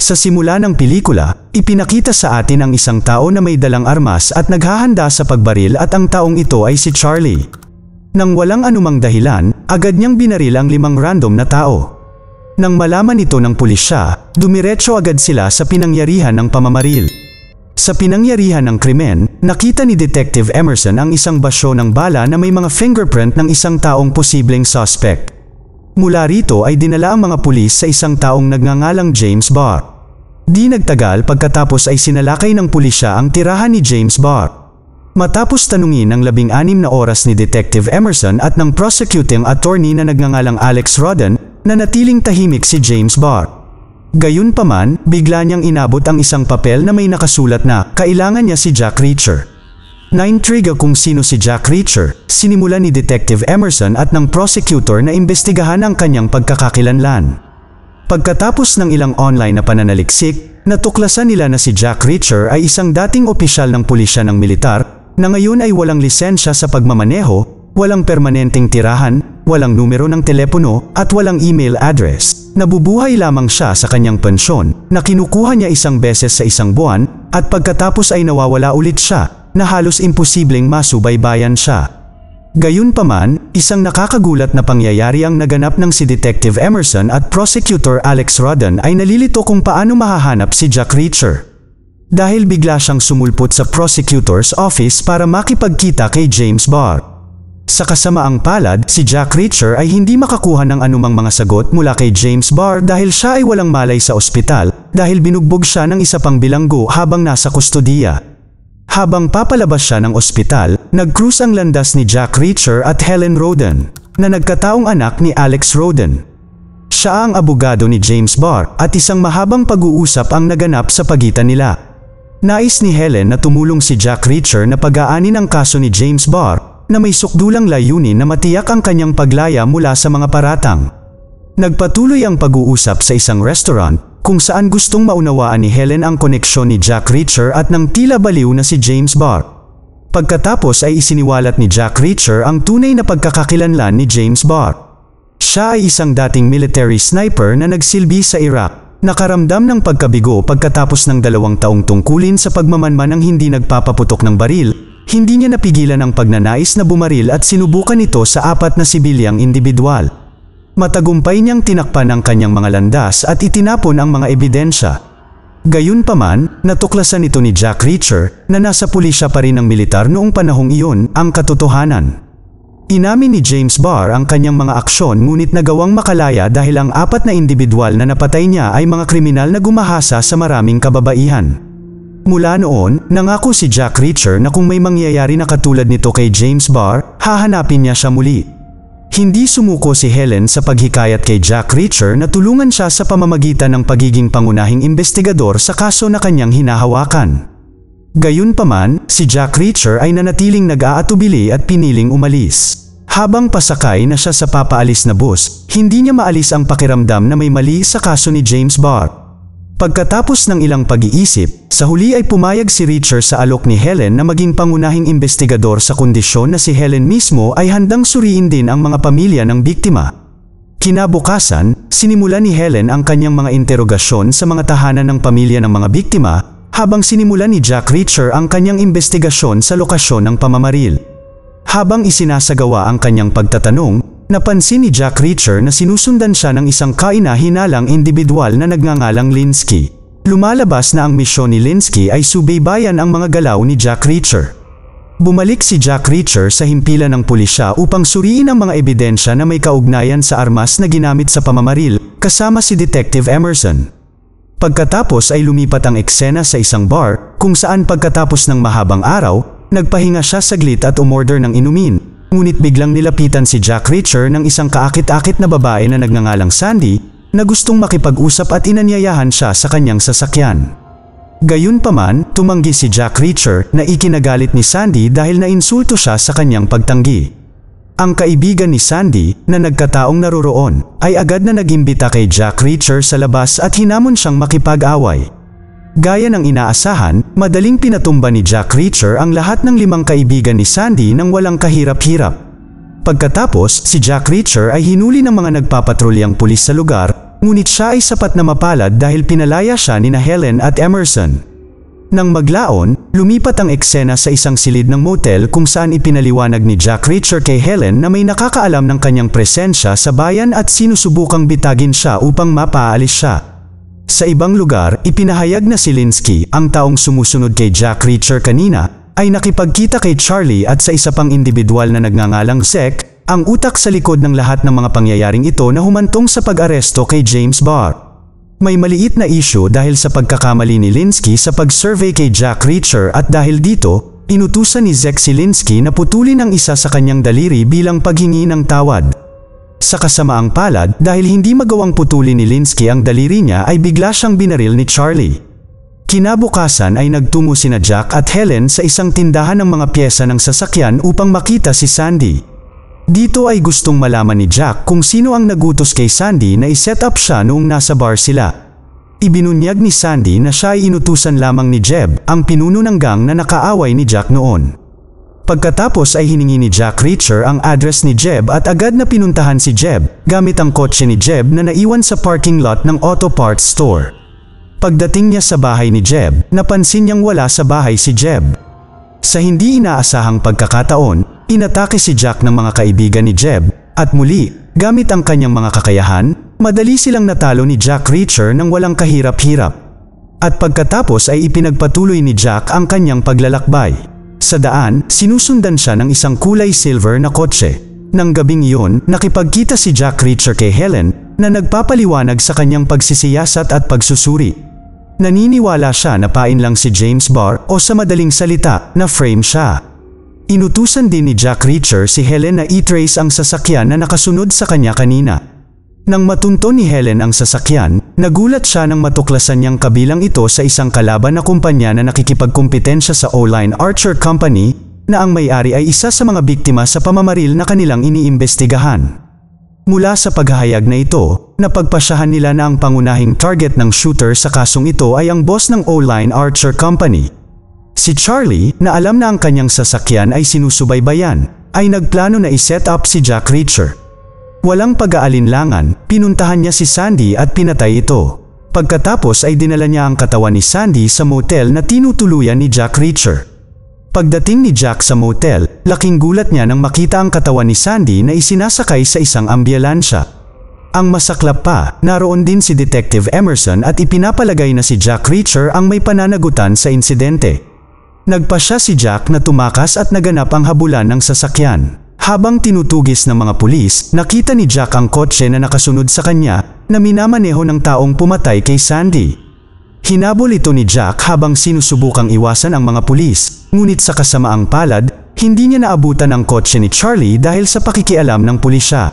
Sa simula ng pelikula, ipinakita sa atin ang isang tao na may dalang armas at naghahanda sa pagbaril at ang taong ito ay si Charlie. Nang walang anumang dahilan, agad niyang binaril ang limang random na tao. Nang malaman ito ng pulisya, dumiretso agad sila sa pinangyarihan ng pamamaril. Sa pinangyarihan ng krimen, nakita ni Detective Emerson ang isang basyo ng bala na may mga fingerprint ng isang taong posibleng suspect. Mula rito ay dinala ang mga pulis sa isang taong nagngangalang James Barr. Di nagtagal pagkatapos ay sinalakay ng pulisya ang tirahan ni James Barr. Matapos tanungin ng labing-anim na oras ni Detective Emerson at ng prosecuting attorney na nagngangalang Alex Rodden, nanatiling tahimik si James Barr. Gayunpaman, bigla niyang inabot ang isang papel na may nakasulat na kailangan niya si Jack Reacher. Naintriga kung sino si Jack Reacher, sinimula ni Detective Emerson at ng prosecutor na imbestigahan ang kanyang pagkakakilanlan. Pagkatapos ng ilang online na pananaliksik, natuklasan nila na si Jack Reacher ay isang dating opisyal ng pulisya ng militar na ngayon ay walang lisensya sa pagmamaneho, walang permanenteng tirahan, walang numero ng telepono at walang email address. Nabubuhay lamang siya sa kanyang pensyon na kinukuha niya isang beses sa isang buwan at pagkatapos ay nawawala ulit siya na halos imposibleng masubaybayan siya. Gayunpaman, isang nakakagulat na pangyayari ang naganap ng si Detective Emerson at Prosecutor Alex Rodden ay nalilito kung paano mahahanap si Jack Reacher. Dahil bigla siyang sumulpot sa Prosecutor's Office para makipagkita kay James Barr. Sa kasamaang palad, si Jack Reacher ay hindi makakuha ng anumang mga sagot mula kay James Barr dahil siya ay walang malay sa ospital dahil binugbog siya ng isa pang bilanggo habang nasa kustodiya. Habang papalabas siya ng ospital, nag-cruise ang landas ni Jack Reacher at Helen Roden, na nagkataong anak ni Alex Roden. Siya ang abogado ni James Barr at isang mahabang pag-uusap ang naganap sa pagitan nila. Nais ni Helen na tumulong si Jack Reacher na pag-aanin ang kaso ni James Barr na may sukdulang layunin na matiyak ang kanyang paglaya mula sa mga paratang. Nagpatuloy ang pag-uusap sa isang restaurant kung saan gustong maunawaan ni Helen ang koneksyon ni Jack Reacher at nang tila baliw na si James Barr. Pagkatapos ay isiniwalat ni Jack Reacher ang tunay na pagkakakilanlan ni James Barr. Siya ay isang dating military sniper na nagsilbi sa Iraq, nakaramdam ng pagkabigo pagkatapos ng dalawang taong tungkulin sa pagmamanman ng hindi nagpapaputok ng baril, hindi niya napigilan ang pagnanais na bumaril at sinubukan ito sa apat na sibilyang individual. Matagumpay niyang tinakpan ang kanyang mga landas at itinapon ang mga ebidensya. Gayunpaman, natuklasan ito ni Jack Reacher na nasa pulisya pa rin ng militar noong panahong iyon ang katotohanan. Inamin ni James Barr ang kanyang mga aksyon ngunit nagawang makalaya dahil ang apat na individual na napatay niya ay mga kriminal na gumahasa sa maraming kababaihan. Mula noon, nangako si Jack Reacher na kung may mangyayari na katulad nito kay James Barr, hahanapin niya siya muli. Hindi sumuko si Helen sa paghikayat kay Jack Reacher na tulungan siya sa pamamagitan ng pagiging pangunahing investigador sa kaso na kanyang hinahawakan. Gayunpaman, si Jack Reacher ay nanatiling nag-aatubili at piniling umalis. Habang pasakay na siya sa papaalis na bus, hindi niya maalis ang pakiramdam na may mali sa kaso ni James Barr. Pagkatapos ng ilang pag-iisip, sa huli ay pumayag si Richard sa alok ni Helen na maging pangunahing investigador sa kondisyon na si Helen mismo ay handang suriin din ang mga pamilya ng biktima. Kinabukasan, sinimula ni Helen ang kanyang mga interogasyon sa mga tahanan ng pamilya ng mga biktima habang sinimula ni Jack Reacher ang kanyang investigasyon sa lokasyon ng pamamaril. Habang isinasagawa ang kanyang pagtatanong, Napansin ni Jack Reacher na sinusundan siya ng isang kaina-hinalang individual na nagngangalang Linsky. Lumalabas na ang misyon ni Linsky ay subaybayan ang mga galaw ni Jack Reacher. Bumalik si Jack Reacher sa himpilan ng pulisya upang suriin ang mga ebidensya na may kaugnayan sa armas na ginamit sa pamamaril, kasama si Detective Emerson. Pagkatapos ay lumipat ang eksena sa isang bar, kung saan pagkatapos ng mahabang araw, nagpahinga siya saglit at umorder ng inumin. Ngunit biglang nilapitan si Jack Reacher ng isang kaakit-akit na babae na nagngangalang Sandy na gustong makipag-usap at inanyayahan siya sa kanyang sasakyan. Gayunpaman, tumanggi si Jack Reacher na ikinagalit ni Sandy dahil nainsulto siya sa kanyang pagtanggi. Ang kaibigan ni Sandy na nagkataong naroroon ay agad na nagimbita kay Jack Reacher sa labas at hinamon siyang makipag-away. Gaya ng inaasahan, madaling pinatumba ni Jack Reacher ang lahat ng limang kaibigan ni Sandy nang walang kahirap-hirap. Pagkatapos, si Jack Reacher ay hinuli ng mga nagpapatrolyang pulis sa lugar, ngunit siya ay sapat na mapalad dahil pinalaya siya ni na Helen at Emerson. Nang maglaon, lumipat ang eksena sa isang silid ng motel kung saan ipinaliwanag ni Jack Reacher kay Helen na may nakakaalam ng kanyang presensya sa bayan at sinusubukang bitagin siya upang mapaalis siya. Sa ibang lugar, ipinahayag na si Linsky, ang taong sumusunod kay Jack Reacher kanina, ay nakipagkita kay Charlie at sa isa pang individual na nagngangalang Sek, ang utak sa likod ng lahat ng mga pangyayaring ito na humantong sa pag-aresto kay James Barr. May maliit na isyo dahil sa pagkakamali ni Linsky sa pag-survey kay Jack Reacher at dahil dito, inutusan ni Zek Silinsky na putulin ang isa sa kanyang daliri bilang paghingi ng tawad. Sa kasamaang palad, dahil hindi magawang putulin ni Linsky ang daliri niya ay bigla siyang binaril ni Charlie. Kinabukasan ay nagtungo sina Jack at Helen sa isang tindahan ng mga pyesa ng sasakyan upang makita si Sandy. Dito ay gustong malaman ni Jack kung sino ang nagutos kay Sandy na iset up siya noong nasa bar sila. Ibinunyag ni Sandy na siya ay inutusan lamang ni Jeb, ang pinuno ng gang na nakaaway ni Jack noon. Pagkatapos ay hiningi ni Jack Reacher ang address ni Jeb at agad na pinuntahan si Jeb gamit ang kotse ni Jeb na naiwan sa parking lot ng auto parts store. Pagdating niya sa bahay ni Jeb, napansin niyang wala sa bahay si Jeb. Sa hindi inaasahang pagkakataon, inatake si Jack ng mga kaibigan ni Jeb at muli, gamit ang kanyang mga kakayahan, madali silang natalo ni Jack Reacher ng walang kahirap-hirap. At pagkatapos ay ipinagpatuloy ni Jack ang kanyang paglalakbay. Sa daan, sinusundan siya ng isang kulay silver na kotse. Nang gabing iyon, nakipagkita si Jack Reacher kay Helen na nagpapaliwanag sa kanyang pagsisiyasat at pagsusuri. Naniniwala siya na pain lang si James Barr o sa madaling salita na frame siya. Inutusan din ni Jack Reacher si Helen na i-trace ang sasakyan na nakasunod sa kanya kanina. Nang matunto ni Helen ang sasakyan, nagulat siya nang matuklasan niyang kabilang ito sa isang kalaban na kumpanya na nakikipagkumpetensya sa O-Line Archer Company na ang may-ari ay isa sa mga biktima sa pamamaril na kanilang iniimbestigahan. Mula sa paghahayag na ito, napagpasyahan nila na ang pangunahing target ng shooter sa kasong ito ay ang boss ng O-Line Archer Company. Si Charlie, na alam na ang kanyang sasakyan ay sinusubaybayan, ay nagplano na iset up si Jack Reacher. Walang pag-aalinlangan, pinuntahan niya si Sandy at pinatay ito. Pagkatapos ay dinala niya ang katawan ni Sandy sa motel na tinutuluyan ni Jack Reacher. Pagdating ni Jack sa motel, laking gulat niya nang makita ang katawan ni Sandy na isinasakay sa isang ambulansya. Ang masaklap pa, naroon din si Detective Emerson at ipinapalagay na si Jack Reacher ang may pananagutan sa insidente. Nagpa siya si Jack na tumakas at naganap ang habulan ng sasakyan. Habang tinutugis ng mga pulis, nakita ni Jack ang kotse na nakasunod sa kanya na minamaneho ng taong pumatay kay Sandy. Hinabol ito ni Jack habang sinusubukang iwasan ang mga pulis, ngunit sa kasamaang palad, hindi niya naabutan ang kotse ni Charlie dahil sa pakikialam ng pulisya.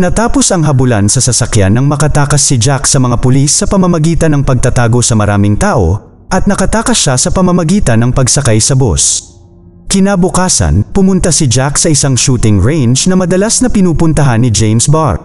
Natapos ang habulan sa sasakyan nang makatakas si Jack sa mga pulis sa pamamagitan ng pagtatago sa maraming tao at nakatakas siya sa pamamagitan ng pagsakay sa bus. Kinabukasan, pumunta si Jack sa isang shooting range na madalas na pinupuntahan ni James Barr.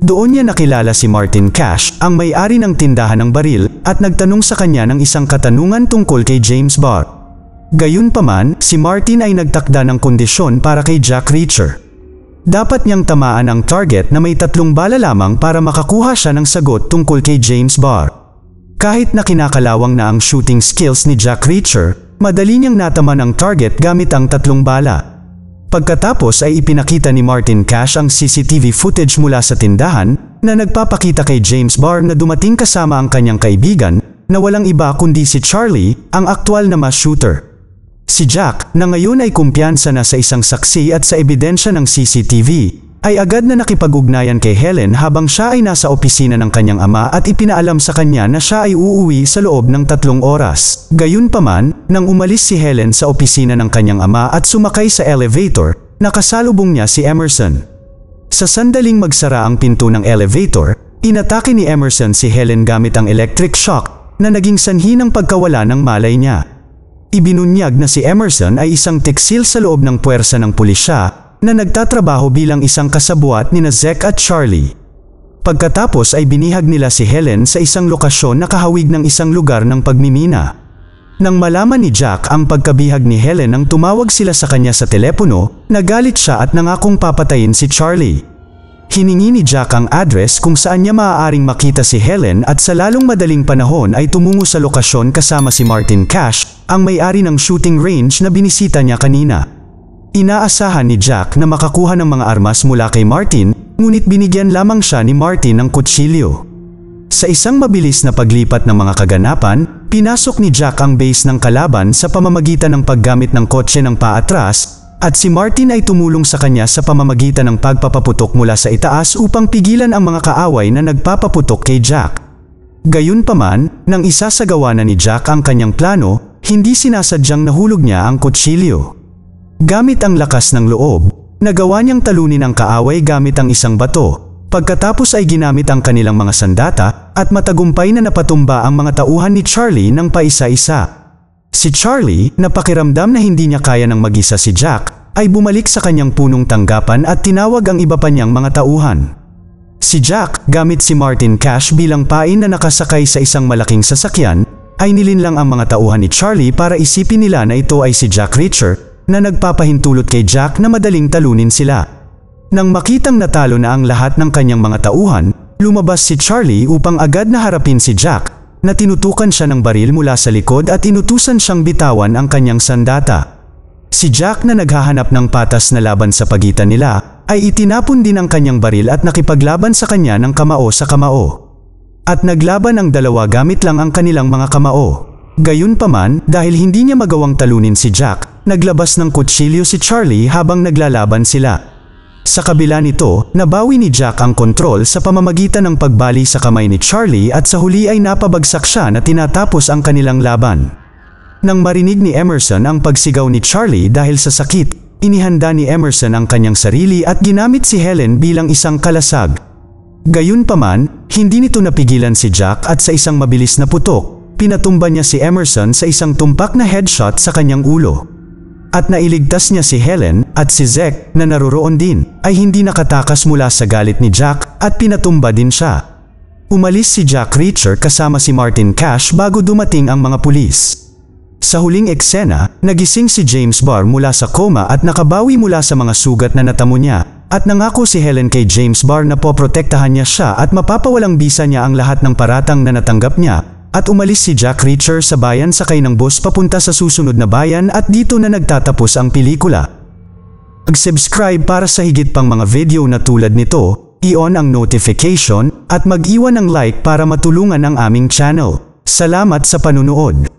Doon niya nakilala si Martin Cash, ang may-ari ng tindahan ng baril, at nagtanong sa kanya ng isang katanungan tungkol kay James Barr. Gayunpaman, si Martin ay nagtakda ng kondisyon para kay Jack Reacher. Dapat niyang tamaan ang target na may tatlong bala lamang para makakuha siya ng sagot tungkol kay James Barr. Kahit na kinakalawang na ang shooting skills ni Jack Reacher, Madali niyang nataman ang target gamit ang tatlong bala. Pagkatapos ay ipinakita ni Martin Cash ang CCTV footage mula sa tindahan na nagpapakita kay James Barr na dumating kasama ang kanyang kaibigan na walang iba kundi si Charlie, ang aktwal na mass shooter. Si Jack na ngayon ay kumpiyansa na sa isang saksi at sa ebidensya ng CCTV ay agad na nakipag-ugnayan kay Helen habang siya ay nasa opisina ng kanyang ama at ipinaalam sa kanya na siya ay uuwi sa loob ng tatlong oras. Gayunpaman, nang umalis si Helen sa opisina ng kanyang ama at sumakay sa elevator, nakasalubong niya si Emerson. Sa sandaling magsara ang pinto ng elevator, inatake ni Emerson si Helen gamit ang electric shock na naging sanhi ng pagkawala ng malay niya. Ibinunyag na si Emerson ay isang teksil sa loob ng puwersa ng pulisya na nagtatrabaho bilang isang kasabuat ni Zek at Charlie. Pagkatapos ay binihag nila si Helen sa isang lokasyon na kahawig ng isang lugar ng pagmimina. Nang malaman ni Jack ang pagkabihag ni Helen nang tumawag sila sa kanya sa telepono, nagalit siya at nangakong papatayin si Charlie. Hiningi ni Jack ang address kung saan niya maaaring makita si Helen at sa lalong madaling panahon ay tumungo sa lokasyon kasama si Martin Cash, ang may-ari ng shooting range na binisita niya kanina. Inaasahan ni Jack na makakuha ng mga armas mula kay Martin, ngunit binigyan lamang siya ni Martin ng kutsilyo. Sa isang mabilis na paglipat ng mga kaganapan, pinasok ni Jack ang base ng kalaban sa pamamagitan ng paggamit ng kotse ng paatras at si Martin ay tumulong sa kanya sa pamamagitan ng pagpapaputok mula sa itaas upang pigilan ang mga kaaway na nagpapaputok kay Jack. Gayunpaman, nang isasagawa na ni Jack ang kanyang plano, hindi sinasadyang nahulog niya ang kutsilyo. Gamit ang lakas ng loob, nagawa niyang talunin ang kaaway gamit ang isang bato. Pagkatapos ay ginamit ang kanilang mga sandata at matagumpay na napatumba ang mga tauhan ni Charlie ng paisa-isa. Si Charlie, napakiramdam na hindi niya kaya ng magisa si Jack, ay bumalik sa kanyang punong tanggapan at tinawag ang iba pa niyang mga tauhan. Si Jack, gamit si Martin Cash bilang pain na nakasakay sa isang malaking sasakyan, ay nilinlang ang mga tauhan ni Charlie para isipin nila na ito ay si Jack Reacher na nagpapahintulot kay Jack na madaling talunin sila. Nang makitang natalo na ang lahat ng kanyang mga tauhan, lumabas si Charlie upang agad na harapin si Jack na tinutukan siya ng baril mula sa likod at inutusan siyang bitawan ang kanyang sandata. Si Jack na naghahanap ng patas na laban sa pagitan nila ay itinapon din ang kanyang baril at nakipaglaban sa kanya ng kamao sa kamao. At naglaban ang dalawa gamit lang ang kanilang mga kamao. Gayunpaman, dahil hindi niya magawang talunin si Jack, naglabas ng kutsilyo si Charlie habang naglalaban sila. Sa kabila nito, nabawi ni Jack ang kontrol sa pamamagitan ng pagbali sa kamay ni Charlie at sa huli ay napabagsak siya na tinatapos ang kanilang laban. Nang marinig ni Emerson ang pagsigaw ni Charlie dahil sa sakit, inihanda ni Emerson ang kanyang sarili at ginamit si Helen bilang isang kalasag. Gayunpaman, hindi nito napigilan si Jack at sa isang mabilis na putok, pinatumba niya si Emerson sa isang tumpak na headshot sa kanyang ulo at nailigtas niya si Helen at si Zek na naroroon din ay hindi nakatakas mula sa galit ni Jack at pinatumba din siya. Umalis si Jack Reacher kasama si Martin Cash bago dumating ang mga pulis. Sa huling eksena, nagising si James Barr mula sa koma at nakabawi mula sa mga sugat na natamo niya at nangako si Helen kay James Barr na poprotektahan niya siya at mapapawalang bisa niya ang lahat ng paratang na natanggap niya at umalis si Jack Reacher sa bayan sakay ng bus papunta sa susunod na bayan at dito na nagtatapos ang pelikula. Mag-subscribe para sa higit pang mga video na tulad nito, i-on ang notification at mag-iwan ng like para matulungan ang aming channel. Salamat sa panunood!